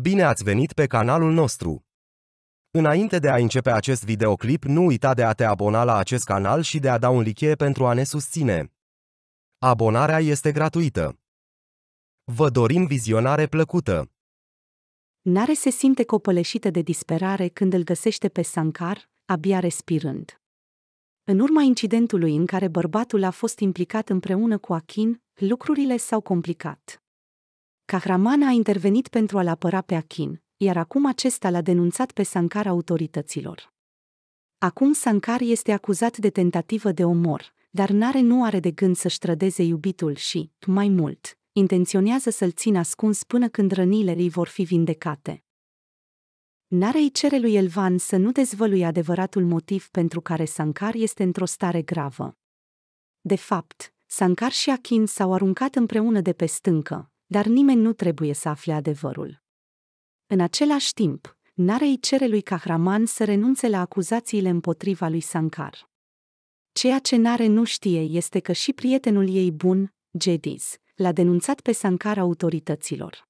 Bine ați venit pe canalul nostru! Înainte de a începe acest videoclip, nu uita de a te abona la acest canal și de a da un like pentru a ne susține. Abonarea este gratuită. Vă dorim vizionare plăcută! Nare se simte copăleșită de disperare când îl găsește pe Sankar, abia respirând. În urma incidentului în care bărbatul a fost implicat împreună cu Akin, lucrurile s-au complicat. Kahraman a intervenit pentru a-l apăra pe Akin, iar acum acesta l-a denunțat pe Sankar autorităților. Acum Sankar este acuzat de tentativă de omor, dar Nare nu are de gând să-și trădeze iubitul și, mai mult, intenționează să-l țină ascuns până când rănile îi vor fi vindecate. Nare îi cere lui Elvan să nu dezvăluie adevăratul motiv pentru care Sankar este într-o stare gravă. De fapt, Sankar și Akin s-au aruncat împreună de pe stâncă, dar nimeni nu trebuie să afle adevărul. În același timp, narei cere lui Kahraman să renunțe la acuzațiile împotriva lui Sankar. Ceea ce Nare nu știe este că și prietenul ei bun, Jediz, l-a denunțat pe Sankar autorităților.